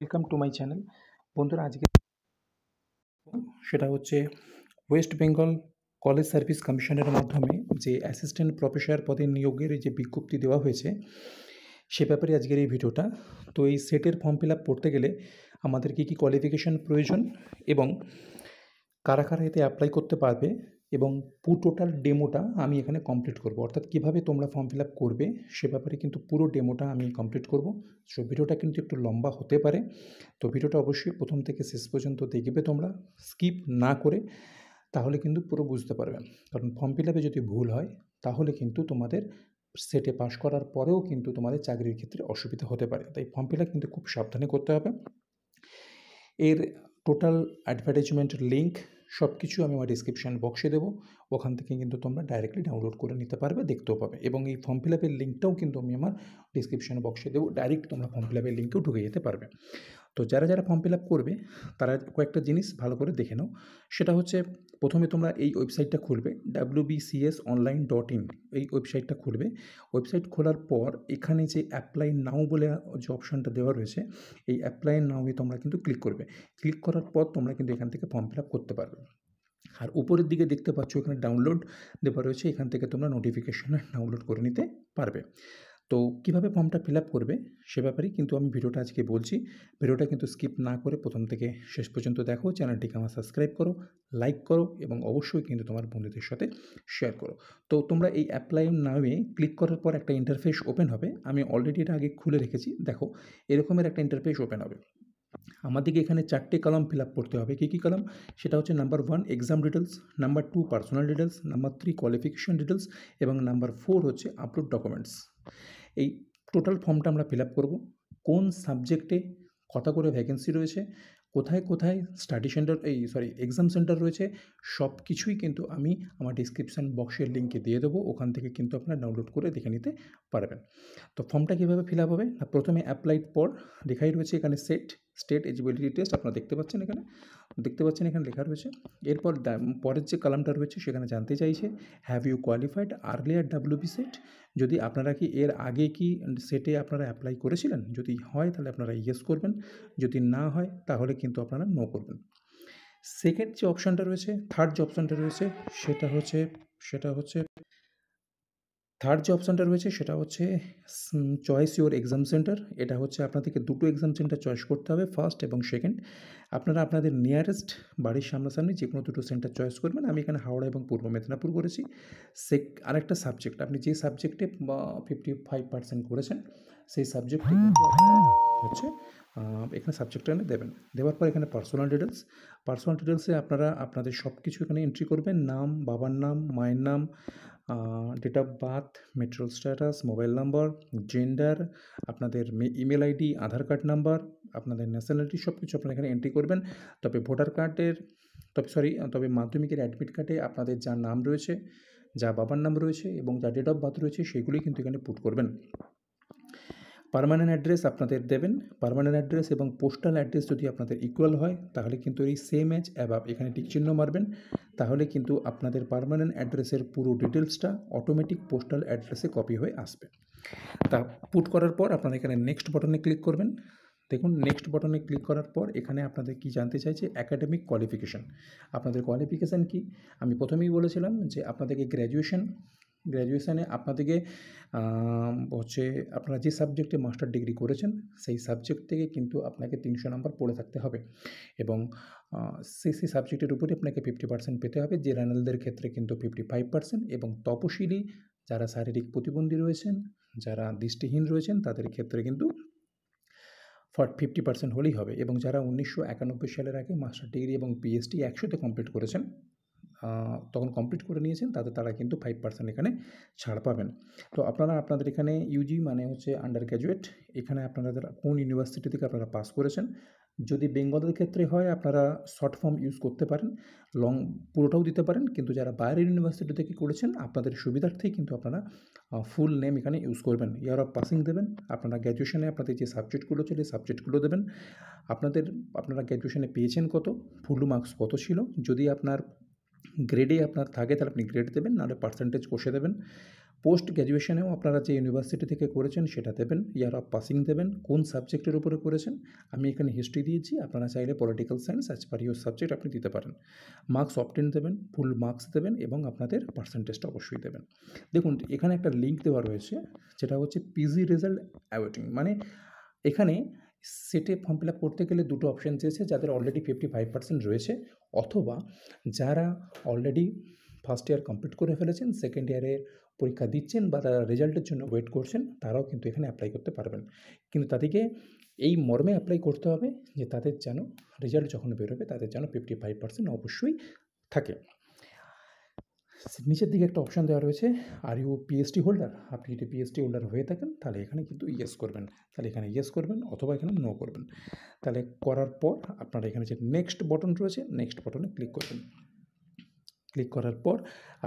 welcome to my channel বন্ধুরা আজকে সেটা হচ্ছে ওয়েস্ট বেঙ্গল কলেজ সার্ভিস কমিশনের মাধ্যমে যে অ্যাসিস্ট্যান্ট প্রফেসর পদে নিয়োগের যে বিজ্ঞপ্তি দেওয়া হয়েছে সে ব্যাপারে আজকের এই ভিডিওটা তো এই সেটের ফর্ম ফিল আপ করতে গেলে আমাদের কী কী কোয়ালিফিকেশান প্রয়োজন এবং কারা কারা এতে অ্যাপ্লাই করতে পারবে এবং পুরো টোটাল ডেমোটা আমি এখানে কমপ্লিট করব অর্থাৎ কিভাবে তোমরা ফর্ম ফিল আপ করবে সে ব্যাপারে কিন্তু পুরো ডেমোটা আমি কমপ্লিট করব সো ভিডিওটা কিন্তু একটু লম্বা হতে পারে তো ভিডিওটা অবশ্যই প্রথম থেকে শেষ পর্যন্ত দেখবে তোমরা স্কিপ না করে তাহলে কিন্তু পুরো বুঝতে পারবে কারণ ফর্ম ফিল আপে যদি ভুল হয় তাহলে কিন্তু তোমাদের সেটে পাশ করার পরেও কিন্তু তোমাদের চাকরির ক্ষেত্রে অসুবিধা হতে পারে তাই ফর্ম ফিল আপ কিন্তু খুব সাবধানে করতে হবে এর টোটাল অ্যাডভার্টাইজমেন্টের লিঙ্ক সব কিছু আমি আমার ডিসক্রিপশান বক্সে দেবো ওখান থেকে কিন্তু তোমরা ডাইরেক্টলি ডাউনলোড করে নিতে পারবে দেখতেও পাবে এবং এই ফর্ম ফিল আপের লিঙ্কটাও কিন্তু আমি আমার ডিসক্রিপশান বক্সে দেবো ডাইরেক্ট তোমরা ফর্ম ফিল আপের লিঙ্কেও ঢুকে যেতে পারবে তো যারা যারা ফর্ম ফিল আপ করবে তারা কয়েকটা জিনিস ভালো করে দেখে নাও সেটা হচ্ছে প্রথমে তোমরা এই ওয়েবসাইটটা খুলবে W BCS online dot in এই ওয়েবসাইটটা খুলবে ওয়েবসাইট খোলার পর এখানে যে অ্যাপ্লাই নাও বলে যে অপশানটা দেওয়া রয়েছে এই অ্যাপ্লাই নাওয়ে তোমরা কিন্তু ক্লিক করবে ক্লিক করার পর তোমরা কিন্তু এখান থেকে ফর্ম ফিল আপ করতে পারবে আর উপরের দিকে দেখতে পাচ্ছ এখানে ডাউনলোড দেওয়া রয়েছে এখান থেকে তোমরা নোটিফিকেশান ডাউনলোড করে নিতে পারবে তো কিভাবে ফর্মটা ফিল আপ করবে সে ব্যাপারেই কিন্তু আমি ভিডিওটা আজকে বলছি ভিডিওটা কিন্তু স্কিপ না করে প্রথম থেকে শেষ পর্যন্ত দেখো চ্যানেলটিকে আমার সাবস্ক্রাইব করো লাইক করো এবং অবশ্যই কিন্তু তোমার বন্ধুদের সাথে শেয়ার করো তো তোমরা এই অ্যাপ্লাই নামে ক্লিক করার পর একটা ইন্টারফেস ওপেন হবে আমি অলরেডি এটা আগে খুলে রেখেছি দেখো এরকমের একটা ইন্টারফেস ওপেন হবে আমাদেরকে এখানে চারটে কলম ফিল আপ করতে হবে কী কী কলম সেটা হচ্ছে number one exam details number two personal details number three qualification details এবং নাম্বার ফোর হচ্ছে আপলোড ডকুমেন্টস এই টোটাল ফর্মটা আমরা ফিল আপ করবো কোন সাবজেক্টে কত করে ভ্যাকেন্সি রয়েছে কোথায় কোথায় স্টাডি সেন্টার এই সরি এক্সাম সেন্টার রয়েছে সব কিছুই কিন্তু আমি আমার ডিসক্রিপশান বক্সের লিঙ্কে দিয়ে দেবো ওখান থেকে কিন্তু আপনারা ডাউনলোড করে দেখে নিতে পারবেন তো ফর্মটা কীভাবে ফিল আপ হবে না প্রথমে অ্যাপ্লাইড পর লেখাই রয়েছে এখানে সেট স্টেট এলিজিবিলিটি টেস্ট আপনারা দেখতে পাচ্ছেন এখানে দেখতে পাচ্ছেন এখানে লেখা রয়েছে এরপর পরের যে কালামটা রয়েছে সেখানে জানতে চাইছে have you qualified earlier WB SET যদি আপনারা কি এর আগে কি সেটে আপনারা অ্যাপ্লাই করেছিলেন যদি হয় তাহলে আপনারা ইয়েস করবেন যদি না হয় তাহলে কিন্তু আপনারা নো করবেন সেকেন্ড যে অপশানটা রয়েছে থার্ড যে অপশানটা রয়েছে সেটা হচ্ছে সেটা হচ্ছে থার্ড যে অপশানটা রয়েছে সেটা হচ্ছে চয়েস ইউর এক্সাম সেন্টার এটা হচ্ছে আপনাদেরকে দুটো এক্সাম সেন্টার চয়েস করতে হবে ফার্স্ট এবং সেকেন্ড আপনারা আপনাদের নিয়ারেস্ট বাড়ির সামনাসামনি যে কোনো দুটো সেন্টার চয়েস করবেন আমি এখানে হাওড়া এবং পূর্ব মেদিনীপুর করেছি সে আরেকটা সাবজেক্ট আপনি যে সাবজেক্টে ফিফটি ফাইভ পার্সেন্ট করেছেন সেই সাবজেক্টে হচ্ছে এখানে সাবজেক্টটা এনে দেবেন দেওয়ার পর এখানে পার্সোনাল ডিটেলস পার্সোনাল ডিটেলসে আপনারা আপনাদের সব কিছু এখানে এন্ট্রি করবেন নাম বাবার নাম মায়ের নাম date of birth marital status mobile number gender আপনাদের email ID Aadhaar card number আপনাদের ন্যাশনালিটি সব কিছু আপনারা এখানে এন্ট্রি করবেন তবে ভোটার কার্ডের তবে সরি তবে মাধ্যমিকের অ্যাডমিট কার্ডে আপনাদের যার নাম রয়েছে যা বাবার নাম রয়েছে এবং যা ডেট অফ বার্থ রয়েছে সেগুলি কিন্তু এখানে পুট করবেন পারমানেন্ট অ্যাড্রেস আপনাদের দেবেন পারমানেন্ট অ্যাড্রেস এবং পোস্টাল অ্যাড্রেস যদি আপনাদের ইকুয়াল হয় তাহলে কিন্তু এই সেম এজ অ্যাভাব এখানে টিকচিহ্ন মারবেন তাহলে কিন্তু আপনাদের পারমানেন্ট অ্যাড্রেসের পুরো ডিটেলসটা অটোমেটিক পোস্টাল অ্যাড্রেসে কপি হয়ে আসবে তা পুট করার পর আপনারা এখানে নেক্সট বটনে ক্লিক করবেন দেখুন নেক্সট বটনে ক্লিক করার পর এখানে আপনাদের কি জানতে চাইছে অ্যাকাডেমিক কোয়ালিফিকেশান আপনাদের কোয়ালিফিকেশান কি আমি প্রথমেই বলেছিলাম যে আপনাদেরকে গ্র্যাজুয়েশান গ্র্যাজুয়েশানে আপনাদেরকে হচ্ছে আপনারা যে সাবজেক্টে মাস্টার ডিগ্রি করেছেন সেই সাবজেক্ট থেকে কিন্তু আপনাকে তিনশো নাম্বার পড়ে থাকতে হবে এবং সেই সেই সাবজেক্টের উপরে আপনাকে ফিফটি পার্সেন্ট পেতে হবে যে রানালদের ক্ষেত্রে কিন্তু ফিফটি ফাইভ পার্সেন্ট এবং তপশিলি যারা শারীরিক প্রতিবন্ধী রয়েছেন যারা দৃষ্টিহীন রয়েছেন তাদের ক্ষেত্রে কিন্তু ফর্ট ফিফটি পার্সেন্ট হলেই হবে এবং যারা উনিশশো একানব্বই সালের আগে মাস্টার ডিগ্রি এবং পিএইচডি একসাথে কমপ্লিট করেছেন তখন কমপ্লিট করে নিয়েছেন তাতে তারা কিন্তু ফাইভ পার্সেন্ট এখানে ছাড় পাবেন তো আপনারা আপনাদের এখানে ইউজি মানে হচ্ছে আন্ডার গ্র্যাজুয়েট এখানে আপনারা কোন ইউনিভার্সিটি থেকে আপনারা পাস করেছেন যদি বেঙ্গলের ক্ষেত্রে হয় আপনারা শর্ট ফর্ম ইউজ করতে পারেন লং পুরোটাও দিতে পারেন কিন্তু যারা বাইরের ইউনিভার্সিটি থেকে করেছেন আপনাদের সুবিধার্থেই কিন্তু আপনারা ফুল নেম এখানে ইউজ করবেন ইয়ার অফ পাসিং দেবেন আপনারা গ্র্যাজুয়েশনে আপনাদের যে সাবজেক্টগুলো ছিল সাবজেক্টগুলো দেবেন আপনাদের আপনারা গ্র্যাজুয়েশনে পেয়েছেন কত ফুল মার্কস কত ছিল যদি আপনার গ্রেডে আপনার থাকে তাহলে আপনি গ্রেড দেবেন নাহলে পার্সেন্টেজ কষে দেবেন পোস্ট গ্র্যাজুয়েশনেও আপনারা যে ইউনিভার্সিটি থেকে করেছেন সেটা দেবেন ইয়ার অফ পাসিং দেবেন কোন সাবজেক্টের উপরে করেছেন আমি এখানে হিস্ট্রি দিয়েছি আপনারা চাইলে political science as per your subject আপনি দিতে পারেন মার্কস অপটেন দেবেন ফুল মার্কস দেবেন এবং আপনাদের পার্সেন্টেজটা অবশ্যই দেবেন দেখুন এখানে একটা লিঙ্ক দেওয়া রয়েছে যেটা হচ্ছে পিজি রেজাল্ট অ্যাওয়েটিং মানে এখানে সেটে ফর্ম ফিল আপ করতে গেলে দুটো অপশান চেয়েছে যাদের অলরেডি ফিফটি ফাইভ পার্সেন্ট রয়েছে অথবা যারা অলরেডি ফার্স্ট ইয়ার কমপ্লিট করে ফেলেছেন সেকেন্ড ইয়ারে পরীক্ষা দিচ্ছেন বা তারা রেজাল্টের জন্য ওয়েট করছেন তারাও কিন্তু এখানে অ্যাপ্লাই করতে পারবেন কিন্তু তাদেরকে এই মর্মে অ্যাপ্লাই করতে হবে যে তাদের যেন রেজাল্ট যখন বেরোবে তাদের যেন ফিফটি ফাইভ পার্সেন্ট অবশ্যই থাকে নিচের দিকে একটা অপশান দেওয়া রয়েছে আর ইউ পিএসটি হোল্ডার আপনি যদি পিএসটি হোল্ডার হয়ে থাকেন তাহলে এখানে কিন্তু ইয়েস করবেন তাহলে এখানে ইয়েস করবেন অথবা এখানে নো করবেন তাহলে করার পর আপনারা এখানে যে নেক্সট বটন রয়েছে নেক্সট বটনে ক্লিক করবেন ক্লিক করার পর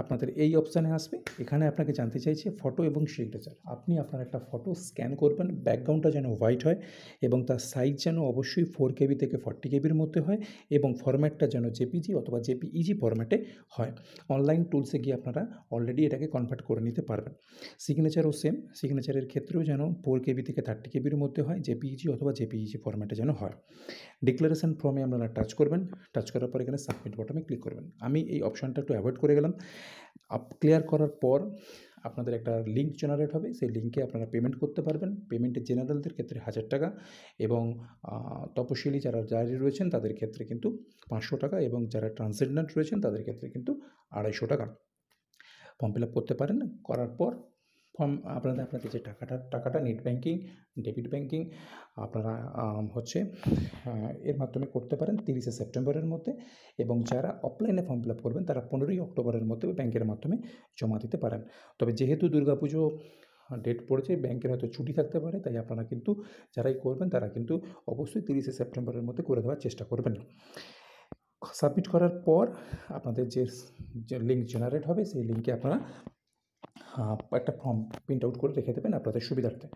আপনাদের এই অপশানে আসবে এখানে আপনাকে জানতে চাইছে ফটো এবং সিগনেচার আপনি আপনার একটা ফটো স্ক্যান করবেন ব্যাকগ্রাউন্ডটা যেন হোয়াইট হয় এবং তার সাইজ যেন অবশ্যই ফোর কেবি থেকে ফর্টি কেবির মধ্যে হয় এবং ফরম্যাটটা যেন জেপিজি অথবা জেপিইজি ফরম্যাটে e হয় অনলাইন টুলসে গিয়ে আপনারা অলরেডি এটাকে কনভার্ট করে নিতে পারবেন সিগনেচারও সেম সিগনেচারের ক্ষেত্রেও যেন ফোর কেবি থেকে থার্টি কেবির মধ্যে হয় জেপিইজি e অথবা জেপিইজি ফরম্যাটে e যেন হয় ডিক্লারেশন ফর্মে আপনারা টাচ করবেন টাচ করার পর এখানে সাবমিট বটমে ক্লিক করবেন আমি এই অপশানটা একটু অ্যাভয়েড করে গেলাম আপ ক্লিয়ার করার পর আপনাদের একটা লিঙ্ক জেনারেট হবে সেই লিঙ্কে আপনারা পেমেন্ট করতে পারবেন পেমেন্টে জেনারেলদের ক্ষেত্রে হাজার টাকা এবং তপশিলি যারা জারি রয়েছেন তাদের ক্ষেত্রে কিন্তু পাঁচশো টাকা এবং যারা ট্রান্সজেন্ডার রয়েছেন তাদের ক্ষেত্রে কিন্তু আড়াইশো টাকা ফর্ম ফিল আপ করতে পারেন করার পর ফর্ম আপনাদের আপনাদের যে টাকাটা টাকাটা নেট ব্যাঙ্কিং ডেবিট ব্যাঙ্কিং আপনারা হচ্ছে এর মাধ্যমে করতে পারেন তিরিশে সেপ্টেম্বরের মধ্যে এবং যারা অফলাইনে ফর্ম ফিল আপ করবেন তারা পনেরোই অক্টোবরের মধ্যে ব্যাংকের মাধ্যমে জমা দিতে পারেন তবে যেহেতু দুর্গাপুজো ডেট পড়েছে ব্যাংকের হয়তো ছুটি থাকতে পারে তাই আপনারা কিন্তু যারাই করবেন তারা কিন্তু অবশ্যই তিরিশে সেপ্টেম্বরের মধ্যে করে দেওয়ার চেষ্টা করবেন সাবমিট করার পর আপনাদের যে লিঙ্ক জেনারেট হবে সেই লিঙ্কে আপনারা একটা ফর্ম প্রিন্ট আউট করে রেখে দেবেন আপনাদের সুবিধার্থে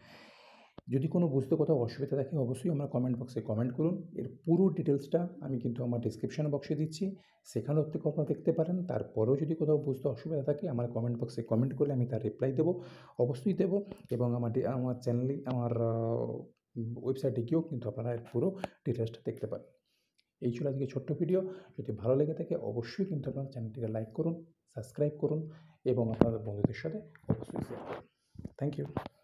যদি কোনো বুঝতে কোথাও অসুবিধা থাকে অবশ্যই আমরা কমেন্ট বক্সে কমেন্ট করুন এর পুরো ডিটেলসটা আমি কিন্তু আমার ডিসক্রিপশন বক্সে দিচ্ছি সেখানেও থেকে আপনারা দেখতে পারেন তারপরেও যদি কোথাও বুঝতে অসুবিধা থাকে আমার কমেন্ট বক্সে কমেন্ট করলে আমি তার রিপ্লাই দেবো অবশ্যই দেবো এবং আমার আমার চ্যানেলে আমার ওয়েবসাইটে গিয়েও কিন্তু আপনারা এর পুরো ডিটেলসটা দেখতে পারেন এই ছিল আজকে ছোট্ট ভিডিও যদি ভালো লেগে থাকে অবশ্যই কিন্তু আপনারা চ্যানেলটিকে লাইক করুন সাবস্ক্রাইব করুন এবং আপনাদের বন্ধুদের সাথে অবশ্যই শেয়ার করুন থ্যাংক ইউ